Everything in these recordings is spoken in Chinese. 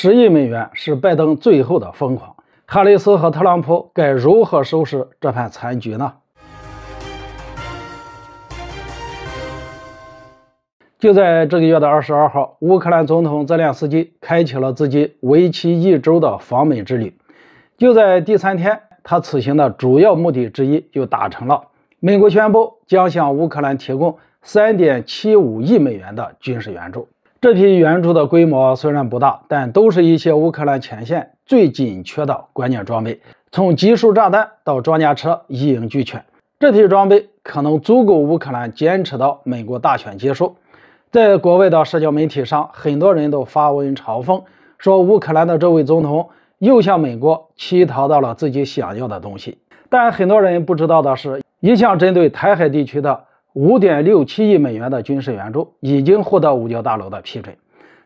十亿美元是拜登最后的疯狂，哈里斯和特朗普该如何收拾这盘残局呢？就在这个月的二十二号，乌克兰总统泽连斯基开启了自己为期一周的访美之旅。就在第三天，他此行的主要目的之一就达成了：美国宣布将向乌克兰提供三点七五亿美元的军事援助。这批援助的规模虽然不大，但都是一些乌克兰前线最紧缺的关键装备，从集束炸弹到装甲车一应俱全。这批装备可能足够乌克兰坚持到美国大选结束。在国外的社交媒体上，很多人都发文嘲讽，说乌克兰的这位总统又向美国乞讨到了自己想要的东西。但很多人不知道的是，一向针对台海地区的。五点六七亿美元的军事援助已经获得五角大楼的批准，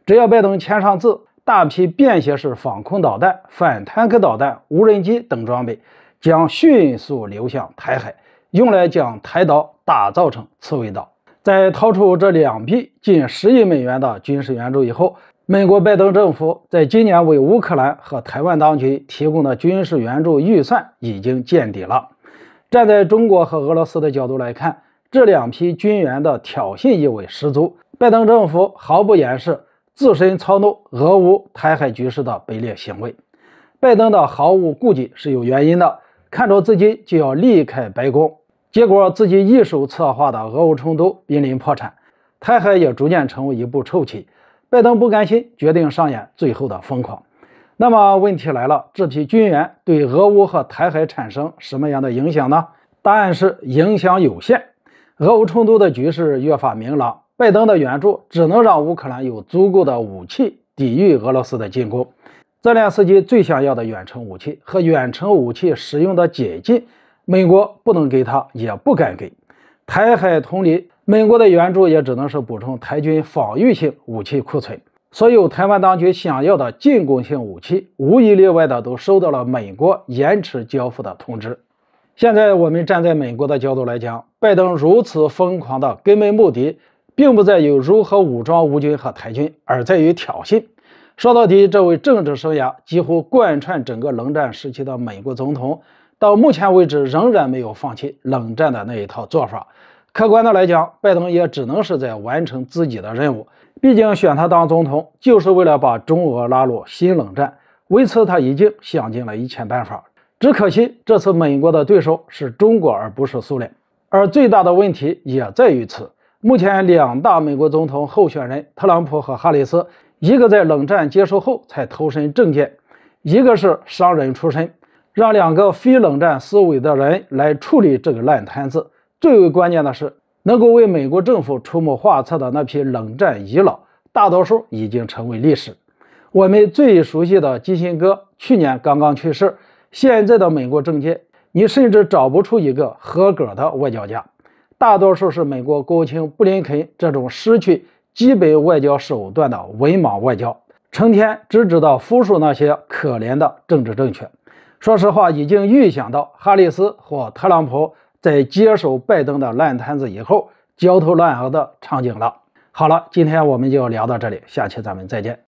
只要拜登签上字，大批便携式防空导弹、反坦克导弹、无人机等装备将迅速流向台海，用来将台岛打造成刺猬岛。在掏出这两批近十亿美元的军事援助以后，美国拜登政府在今年为乌克兰和台湾当局提供的军事援助预算已经见底了。站在中国和俄罗斯的角度来看。这两批军援的挑衅意味十足，拜登政府毫不掩饰自身操弄俄乌、台海局势的卑劣行为。拜登的毫无顾忌是有原因的，看着自己就要离开白宫，结果自己一手策划的俄乌冲突濒临破产，台海也逐渐成为一部臭棋。拜登不甘心，决定上演最后的疯狂。那么问题来了，这批军援对俄乌和台海产生什么样的影响呢？答案是影响有限。俄乌冲突的局势越发明朗，拜登的援助只能让乌克兰有足够的武器抵御俄罗斯的进攻。泽连斯基最想要的远程武器和远程武器使用的解禁，美国不能给他，也不敢给。台海同理，美国的援助也只能是补充台军防御性武器库存。所有台湾当局想要的进攻性武器，无一例外的都收到了美国延迟交付的通知。现在我们站在美国的角度来讲，拜登如此疯狂的根本目的，并不在于如何武装乌军和台军，而在于挑衅。说到底，这位政治生涯几乎贯穿整个冷战时期的美国总统，到目前为止仍然没有放弃冷战的那一套做法。客观的来讲，拜登也只能是在完成自己的任务，毕竟选他当总统就是为了把中俄拉入新冷战，为此他已经想尽了一切办法。只可惜，这次美国的对手是中国，而不是苏联。而最大的问题也在于此。目前，两大美国总统候选人特朗普和哈里斯，一个在冷战结束后才投身政界，一个是商人出身，让两个非冷战思维的人来处理这个烂摊子，最为关键的是，能够为美国政府出谋划策的那批冷战遗老，大多数已经成为历史。我们最熟悉的基辛格，去年刚刚去世。现在的美国政界，你甚至找不出一个合格的外交家，大多数是美国高卿布林肯这种失去基本外交手段的文盲外交，成天只知道复述那些可怜的政治正确。说实话，已经预想到哈里斯或特朗普在接手拜登的烂摊子以后焦头烂额的场景了。好了，今天我们就聊到这里，下期咱们再见。